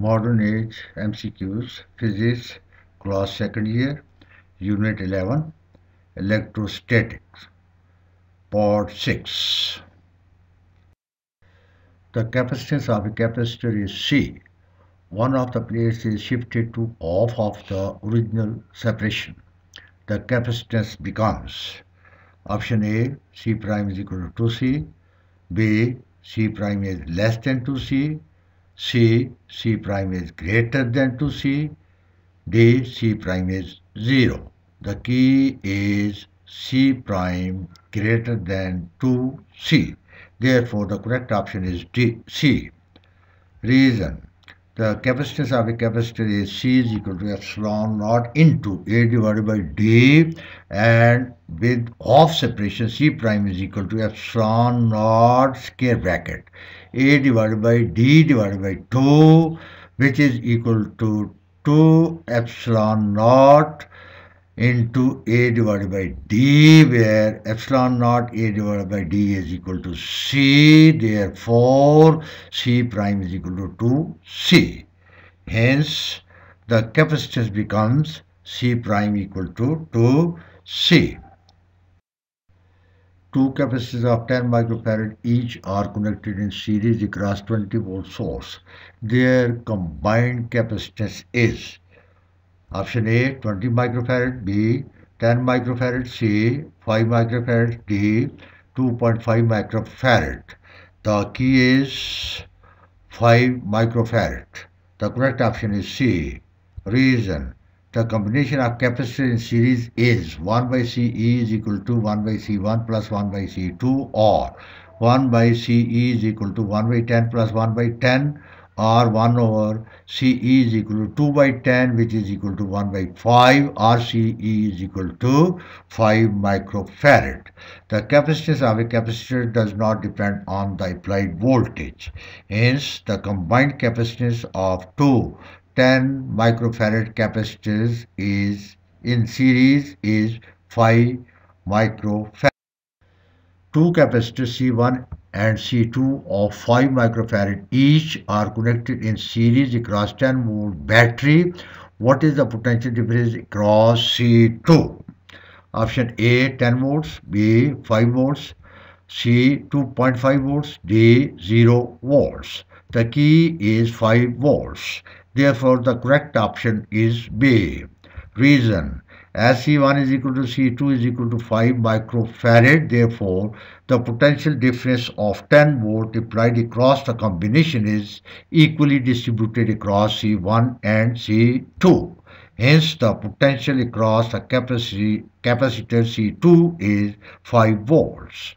modern age MCQs physics class second year unit 11 electrostatics part 6 the capacitance of a capacitor is C one of the plates is shifted to off of the original separation the capacitance becomes option A C prime is equal to 2C B C prime is less than 2C C, C prime is greater than to C, D, C prime is 0. The key is C prime greater than 2C. Therefore, the correct option is D, C. Reason. The capacitance of a capacitor is C is equal to epsilon naught into A divided by D and with off separation C prime is equal to epsilon naught square bracket. A divided by D divided by 2 which is equal to 2 epsilon naught into A divided by D where epsilon naught A divided by D is equal to C therefore C prime is equal to 2C hence the capacitance becomes C prime equal to 2C Two capacitors of 10 microfarad each are connected in series across 20 volt source. Their combined capacitance is option A 20 microfarad, B 10 microfarad, C 5 microfarad, D 2.5 microfarad. The key is 5 microfarad. The correct option is C. Reason the combination of capacitor in series is 1 by Ce is equal to 1 by C1 plus 1 by C2 or 1 by Ce is equal to 1 by 10 plus 1 by 10 or 1 over Ce is equal to 2 by 10 which is equal to 1 by 5 or Ce is equal to 5 microfarad. The capacitance of a capacitor does not depend on the applied voltage. Hence, the combined capacitance of two 10 microfarad capacitors is in series is 5 microfarad. Two capacitors C1 and C2 of 5 microfarad each are connected in series across 10 volt battery. What is the potential difference across C2? Option A 10 volts, B 5 volts, C 2.5 volts, D 0 volts. The key is 5 volts. Therefore, the correct option is B. Reason as C1 is equal to C2 is equal to 5 microfarad. Therefore, the potential difference of 10 volt applied across the combination is equally distributed across C1 and C2. Hence, the potential across the capacitor C2 is 5 volts.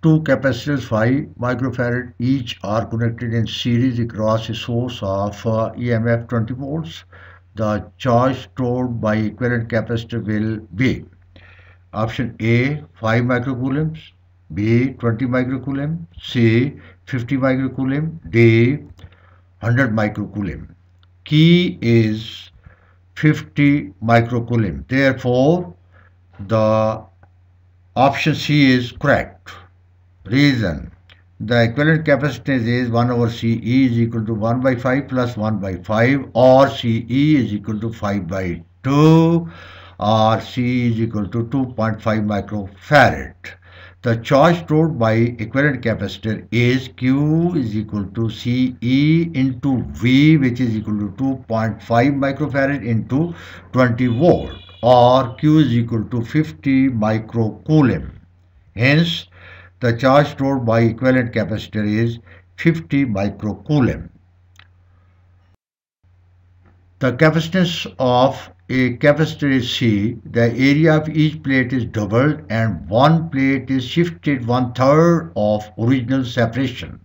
Two capacitors 5 microfarad each are connected in series across a source of uh, EMF 20 volts. The charge stored by equivalent capacitor will be option A 5 microcoulombs, B 20 microcoulomb, C 50 microcoulomb, D 100 microcoulomb. Key is 50 microcoulomb. Therefore, the option C is correct. Reason. The equivalent capacitance is 1 over CE is equal to 1 by 5 plus 1 by 5 or CE is equal to 5 by 2 or CE is equal to 2.5 microfarad. The charge stored by equivalent capacitor is Q is equal to CE into V which is equal to 2.5 microfarad into 20 volt or Q is equal to 50 microcoulomb. Hence, the charge stored by equivalent capacitor is 50 microcoulomb. The capacitance of a capacitor is C. The area of each plate is doubled and one plate is shifted one third of original separation.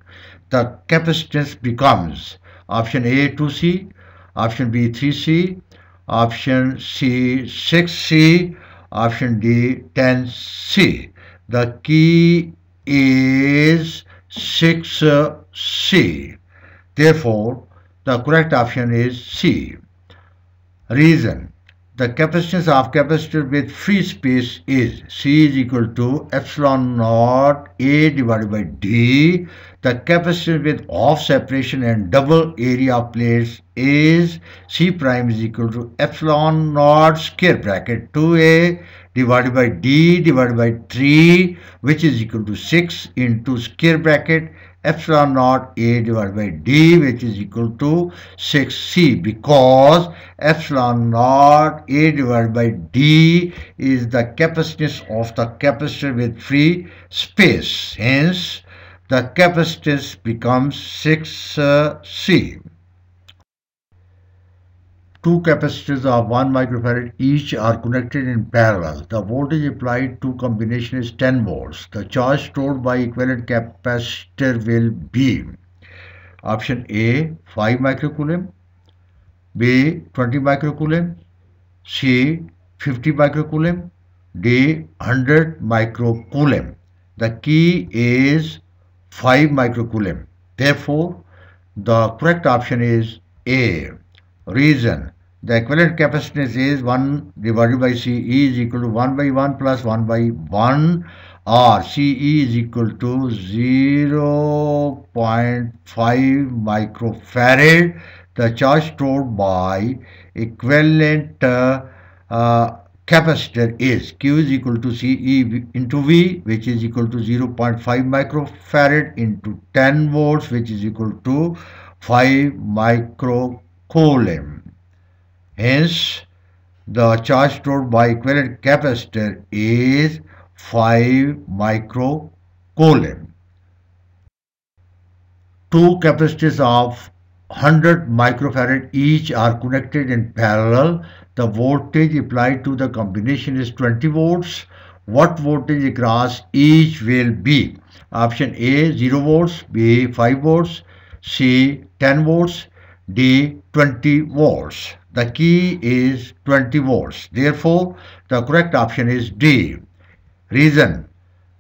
The capacitance becomes option A 2C, option B 3C, option C 6C, option D 10C. The key is 6C. Uh, Therefore, the correct option is C. Reason the capacitance of capacitor with free space is C is equal to epsilon naught A divided by D. The capacitance with off separation and double area of plates is C prime is equal to epsilon naught square bracket 2A divided by d divided by 3 which is equal to 6 into square bracket epsilon naught a divided by d which is equal to 6c because epsilon naught a divided by d is the capacitance of the capacitor with free space hence the capacitance becomes 6c Two capacitors of 1 microfarad each are connected in parallel. The voltage applied to combination is 10 volts. The charge stored by equivalent capacitor will be option A 5 microcoulomb, B 20 microcoulomb, C 50 microcoulomb, D 100 microcoulomb. The key is 5 microcoulomb. Therefore, the correct option is A. Reason the equivalent capacitance is 1 divided by CE is equal to 1 by 1 plus 1 by 1 or CE is equal to 0 0.5 microfarad. The charge stored by equivalent uh, uh, capacitor is Q is equal to CE into V which is equal to 0 0.5 microfarad into 10 volts which is equal to 5 microcoulomb. Hence, the charge stored by equivalent capacitor is 5 microcoulomb. Two capacitors of 100 microfarad each are connected in parallel. The voltage applied to the combination is 20 volts. What voltage across each will be? Option A 0 volts, B 5 volts, C 10 volts, D 20 volts the key is 20 volts. Therefore, the correct option is D. Reason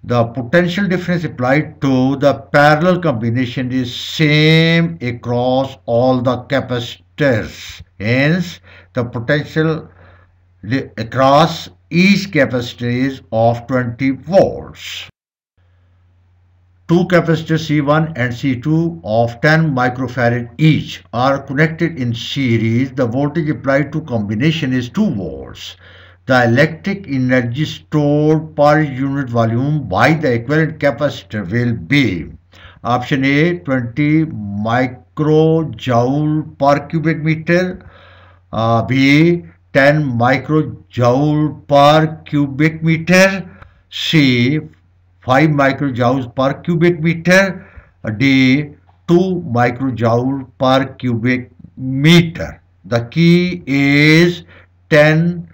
the potential difference applied to the parallel combination is same across all the capacitors. Hence, the potential across each capacitor is of 20 volts. Two capacitors C1 and C2 of 10 microfarad each are connected in series. The voltage applied to combination is 2 volts. The electric energy stored per unit volume by the equivalent capacitor will be option A 20 microjoule per cubic meter uh, B 10 microjoule per cubic meter C 5 microjoules per cubic meter a day 2 microjoules per cubic meter the key is 10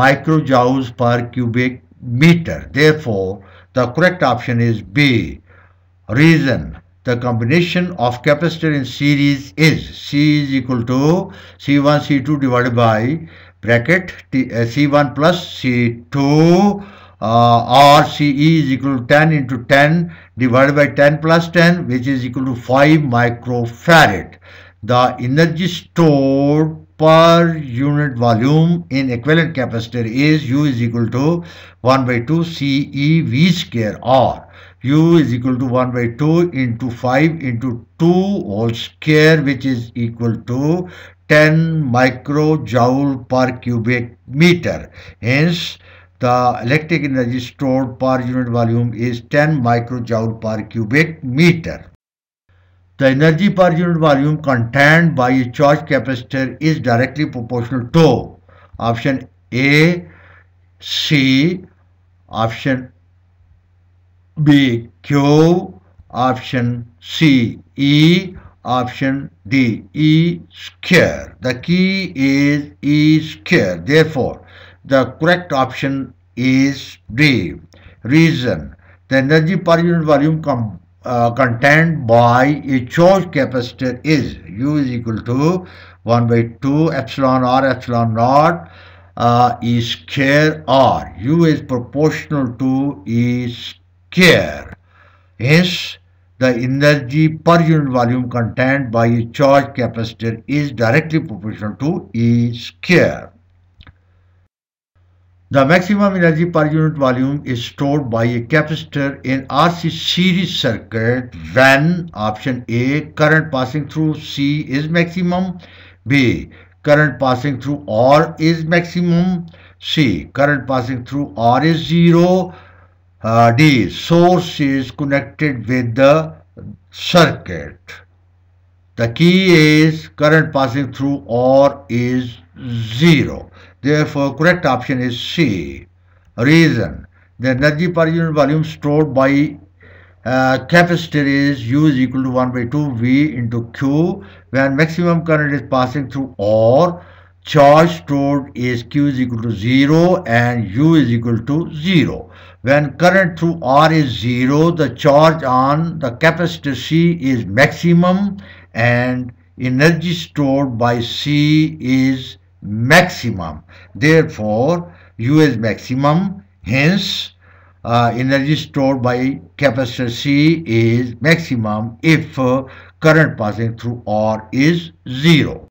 microjoules per cubic meter therefore the correct option is b reason the combination of capacitor in series is C is equal to C1 C2 divided by bracket T, uh, C1 plus C2 uh, is equal to 10 into 10 divided by 10 plus 10 which is equal to 5 microfarad. The energy stored per unit volume in equivalent capacitor is U is equal to 1 by 2 CEV square R U is equal to 1 by 2 into 5 into 2 whole square which is equal to 10 microjoule per cubic meter. Hence, the electric energy stored per unit volume is 10 microjoule per cubic meter. The energy per unit volume contained by a charge capacitor is directly proportional to option A, C, option B, Q, option C, E, option D, E square. The key is E square. Therefore, the correct option is D. Reason. The energy per unit volume com, uh, contained by a charge capacitor is U is equal to 1 by 2 epsilon r epsilon naught uh, E square r. U is proportional to E square. Hence, the energy per unit volume contained by a charge capacitor is directly proportional to E square. The maximum energy per unit volume is stored by a capacitor in RC series circuit when option A current passing through C is maximum, B current passing through R is maximum, C current passing through R is zero, uh, D source is connected with the circuit. The key is current passing through R is zero. Therefore, correct option is C. Reason. The energy per unit volume stored by uh, capacitor is U is equal to 1 by 2 V into Q when maximum current is passing through or charge stored is Q is equal to 0 and U is equal to 0. When current through R is 0, the charge on the capacitor C is maximum and energy stored by C is maximum. Therefore, U is maximum. Hence, uh, energy stored by capacitor C is maximum if uh, current passing through R is zero.